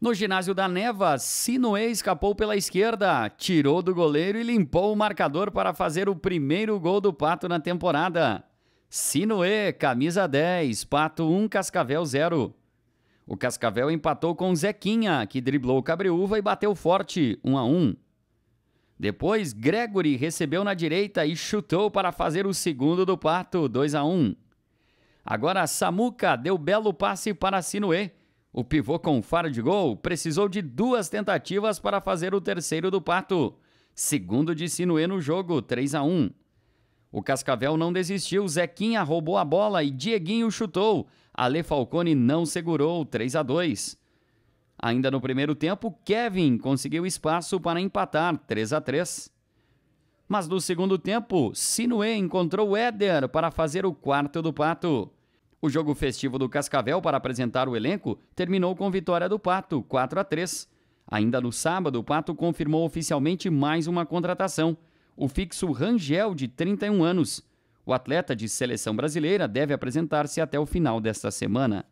No ginásio da Neva, Sinue escapou pela esquerda, tirou do goleiro e limpou o marcador para fazer o primeiro gol do Pato na temporada. Sinue, camisa 10, Pato 1, Cascavel 0. O Cascavel empatou com Zequinha, que driblou o Cabreúva e bateu forte, 1 a 1. Depois, Gregory recebeu na direita e chutou para fazer o segundo do Pato, 2 a 1. Agora, Samuca deu belo passe para Sinue. O pivô com faro de gol precisou de duas tentativas para fazer o terceiro do Pato, segundo de Sinuê no jogo, 3 a 1. O Cascavel não desistiu, Zequinha roubou a bola e Dieguinho chutou. Ale Falcone não segurou, 3 a 2. Ainda no primeiro tempo, Kevin conseguiu espaço para empatar, 3 a 3. Mas no segundo tempo, Sinuê encontrou Éder para fazer o quarto do Pato. O jogo festivo do Cascavel para apresentar o elenco terminou com vitória do Pato, 4 a 3. Ainda no sábado, o Pato confirmou oficialmente mais uma contratação, o fixo Rangel, de 31 anos. O atleta de seleção brasileira deve apresentar-se até o final desta semana.